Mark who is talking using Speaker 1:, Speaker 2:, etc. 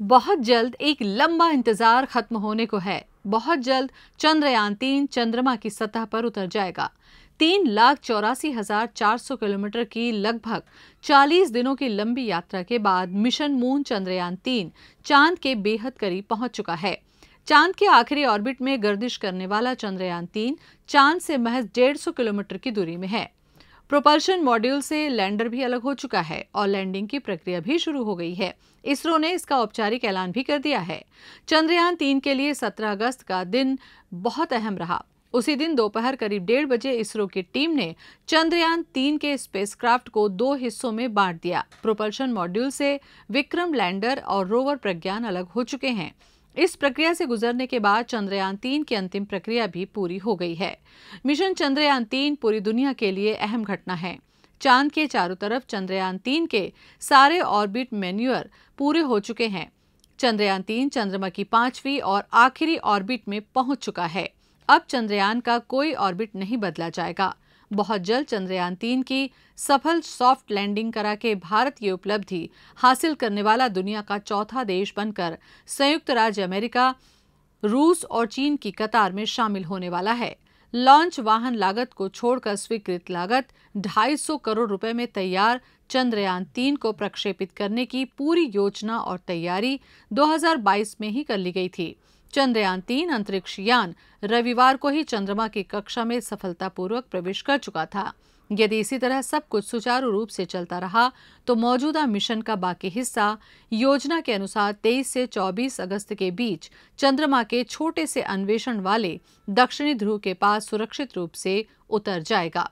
Speaker 1: बहुत जल्द एक लंबा इंतजार खत्म होने को है बहुत जल्द चंद्रयान तीन चंद्रमा की सतह पर उतर जाएगा तीन लाख चौरासी हजार चार सौ किलोमीटर की लगभग चालीस दिनों की लंबी यात्रा के बाद मिशन मून चंद्रयान तीन चांद के बेहद करीब पहुंच चुका है चांद के आखिरी ऑर्बिट में गर्दिश करने वाला चंद्रयान तीन चांद से महज सौ किलोमीटर की दूरी में है प्रोपल्शन मॉड्यूल से लैंडर भी अलग हो चुका है और लैंडिंग की प्रक्रिया भी शुरू हो गई है इसरो ने इसका औपचारिक ऐलान भी कर दिया है चंद्रयान तीन के लिए 17 अगस्त का दिन बहुत अहम रहा उसी दिन दोपहर करीब डेढ़ बजे इसरो की टीम ने चंद्रयान तीन के स्पेसक्राफ्ट को दो हिस्सों में बांट दिया प्रोपल्शन मॉड्यूल से विक्रम लैंडर और रोवर प्रज्ञान अलग हो चुके हैं इस प्रक्रिया से गुजरने के बाद चंद्रयान तीन की अंतिम प्रक्रिया भी पूरी हो गई है मिशन चंद्रयान तीन पूरी दुनिया के लिए अहम घटना है चांद के चारों तरफ चंद्रयान तीन के सारे ऑर्बिट मेन्यूअर पूरे हो चुके हैं चंद्रयान तीन चंद्रमा की पांचवी और आखिरी ऑर्बिट में पहुंच चुका है अब चंद्रयान का कोई ऑर्बिट नहीं बदला जाएगा बहुत जल्द चंद्रयान तीन की सफल सॉफ्ट लैंडिंग करा के भारत ये उपलब्धि हासिल करने वाला दुनिया का चौथा देश बनकर संयुक्त राज्य अमेरिका रूस और चीन की कतार में शामिल होने वाला है लॉन्च वाहन लागत को छोड़कर स्वीकृत लागत 250 करोड़ रुपए में तैयार चंद्रयान तीन को प्रक्षेपित करने की पूरी योजना और तैयारी 2022 में ही कर ली गई थी चंद्रयान तीन अंतरिक्ष यान रविवार को ही चंद्रमा की कक्षा में सफलतापूर्वक प्रवेश कर चुका था यदि इसी तरह सब कुछ सुचारू रूप से चलता रहा तो मौजूदा मिशन का बाकी हिस्सा योजना के अनुसार 23 से 24 अगस्त के बीच चंद्रमा के छोटे से अन्वेषण वाले दक्षिणी ध्रुव के पास सुरक्षित रूप से उतर जाएगा